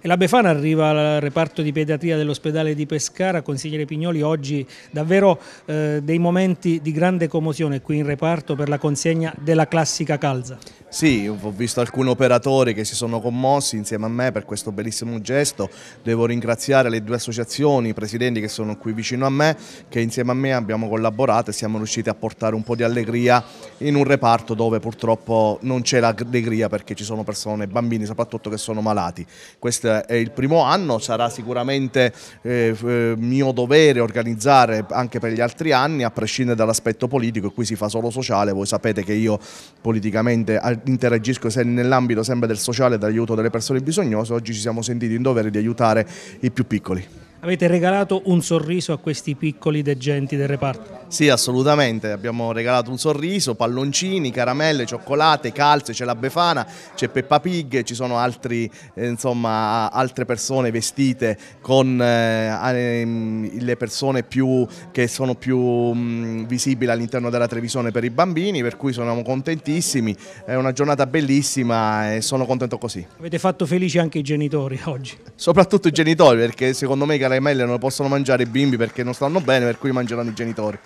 E la Befana arriva al reparto di pediatria dell'ospedale di Pescara, consigliere Pignoli, oggi davvero eh, dei momenti di grande commozione qui in reparto per la consegna della classica calza. Sì, ho visto alcuni operatori che si sono commossi insieme a me per questo bellissimo gesto. Devo ringraziare le due associazioni, i presidenti che sono qui vicino a me, che insieme a me abbiamo collaborato e siamo riusciti a portare un po' di allegria in un reparto dove purtroppo non c'è l'allegria perché ci sono persone, bambini soprattutto, che sono malati. Questo è il primo anno, sarà sicuramente eh, eh mio dovere organizzare anche per gli altri anni, a prescindere dall'aspetto politico, qui si fa solo sociale, voi sapete che io politicamente interagisco se nell'ambito sempre del sociale dell'aiuto delle persone bisognose, oggi ci siamo sentiti in dovere di aiutare i più piccoli. Avete regalato un sorriso a questi piccoli degenti del reparto? Sì, assolutamente, abbiamo regalato un sorriso, palloncini, caramelle, cioccolate, calze, c'è la Befana, c'è Peppa Pig, ci sono altri, eh, insomma, altre persone vestite con eh, ehm, le persone più, che sono più mh, mm, visibili all'interno della televisione per i bambini, per cui siamo contentissimi, è una giornata bellissima e sono contento così. Avete fatto felici anche i genitori oggi? Soprattutto i genitori perché secondo me i caramelle non le possono mangiare i bimbi perché non stanno bene, per cui mangeranno i genitori.